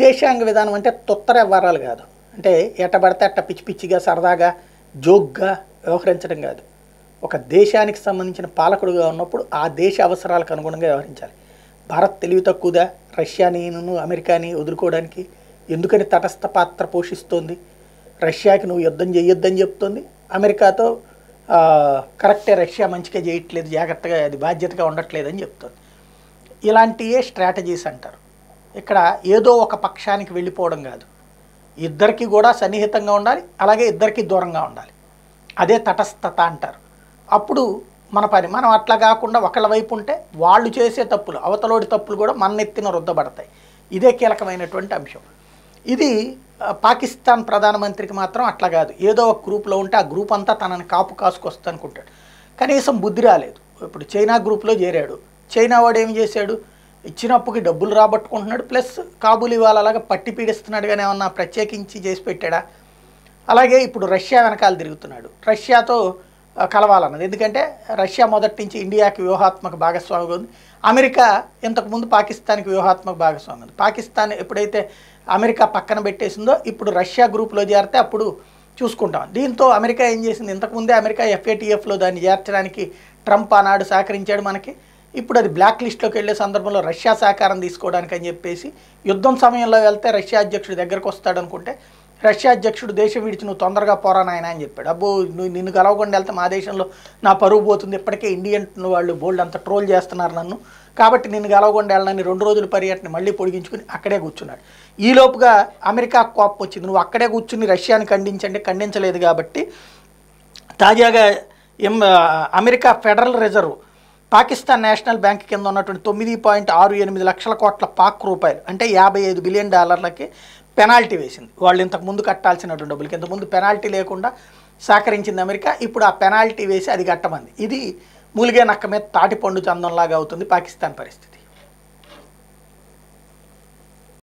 విదేశాంగ విధానం అంటే తొత్తర వ్యవహారాలు కాదు అంటే ఎట్టబడితే అట్ట పిచ్చి పిచ్చిగా సరదాగా జోక్గా వ్యవహరించడం కాదు ఒక దేశానికి సంబంధించిన పాలకుడుగా ఉన్నప్పుడు ఆ దేశ అవసరాలకు అనుగుణంగా వ్యవహరించాలి భారత్ తెలివి తక్కువదా రష్యాని అమెరికాని వదులుకోవడానికి ఎందుకని తటస్థ పాత్ర పోషిస్తోంది రష్యాకి నువ్వు యుద్ధం చేయొద్దని చెప్తోంది అమెరికాతో కరెక్టే రష్యా మంచిగా చేయట్లేదు జాగ్రత్తగా అది బాధ్యతగా ఉండట్లేదని చెప్తుంది ఇలాంటియే స్ట్రాటజీస్ అంటారు ఇక్కడ ఏదో ఒక పక్షానికి వెళ్ళిపోవడం కాదు ఇద్దరికి కూడా సన్నిహితంగా ఉండాలి అలాగే ఇద్దరికి దూరంగా ఉండాలి అదే తటస్థత అంటారు అప్పుడు మన పని మనం అట్లా కాకుండా ఒకళ్ళ వైపు ఉంటే వాళ్ళు చేసే తప్పులు అవతలోడి తప్పులు కూడా మన ఎత్తిన రుద్దబడతాయి ఇదే కీలకమైనటువంటి అంశం ఇది పాకిస్తాన్ ప్రధానమంత్రికి మాత్రం అట్లా కాదు ఏదో ఒక గ్రూప్లో ఉంటే ఆ గ్రూప్ అంతా తనని కాపు కాసుకొస్తానుకుంటాడు అనుకుంటాడు కనీసం బుద్ధి రాలేదు ఇప్పుడు చైనా గ్రూప్లో చేరాడు చైనా వాడు ఏం చేశాడు ఇచ్చిన అప్పుకి డబ్బులు రాబట్టుకుంటున్నాడు ప్లస్ కాబూలి వాళ్ళలాగా పట్టి పీడిస్తున్నాడు కానీ ఏమన్నా ప్రత్యేకించి చేసి పెట్టాడా అలాగే ఇప్పుడు రష్యా వెనకాల తిరుగుతున్నాడు రష్యాతో కలవాలన్నది ఎందుకంటే రష్యా మొదటి నుంచి ఇండియాకి వ్యూహాత్మక భాగస్వామిగా ఉంది అమెరికా ఇంతకుముందు పాకిస్తాన్కి వ్యూహాత్మక భాగస్వామి ఉంది పాకిస్తాన్ ఎప్పుడైతే అమెరికా పక్కన పెట్టేసిందో ఇప్పుడు రష్యా గ్రూప్లో చేరితే అప్పుడు చూసుకుంటాం దీంతో అమెరికా ఏం చేసింది ఇంతకుముందే అమెరికా ఎఫ్ఏటిఎఫ్లో దాన్ని చేర్చడానికి ట్రంప్ ఆనాడు సహకరించాడు మనకి ఇప్పుడు అది బ్లాక్ లిస్ట్లోకి వెళ్ళే సందర్భంలో రష్యా సహకారం తీసుకోవడానికి అని చెప్పేసి యుద్ధం సమయంలో వెళ్తే రష్యా అధ్యక్షుడి దగ్గరకు అనుకుంటే రష్యా అధ్యక్షుడు దేశం విడిచి నువ్వు తొందరగా పోరానాయన అని చెప్పాడు అబ్బో నువ్వు నిన్ను కలవకుండా వెళ్తే మా దేశంలో నా పరువు పోతుంది ఇప్పటికే ఇండియన్ వాళ్ళు బోల్డ్ అంత ట్రోల్ చేస్తున్నారు నన్ను కాబట్టి నిన్ను కలవకుండా వెళ్ళనని రెండు రోజుల పర్యటన మళ్ళీ పొడిగించుకుని అక్కడే కూర్చున్నాడు ఈలోపుగా అమెరికా కోపం వచ్చింది నువ్వు అక్కడే కూర్చుని రష్యాని ఖండించండి ఖండించలేదు కాబట్టి తాజాగా America federal reserve Pakistan national bank కింద ఉన్నటువంటి తొమ్మిది పాయింట్ ఆరు ఎనిమిది లక్షల కోట్ల పాక్ రూపాయలు అంటే యాభై ఐదు బిలియన్ డాలర్లకి పెనాల్టీ వేసింది వాళ్ళు ఇంతకు ముందు కట్టాల్సినటువంటి డబ్బులకి ఇంతకుముందు పెనాల్టీ లేకుండా సహకరించింది అమెరికా ఇప్పుడు ఆ పెనాల్టీ వేసి అది కట్టమంది ఇది మూలిగే నక్క మీద తాటిపండు చందంలాగా అవుతుంది పాకిస్తాన్ పరిస్థితి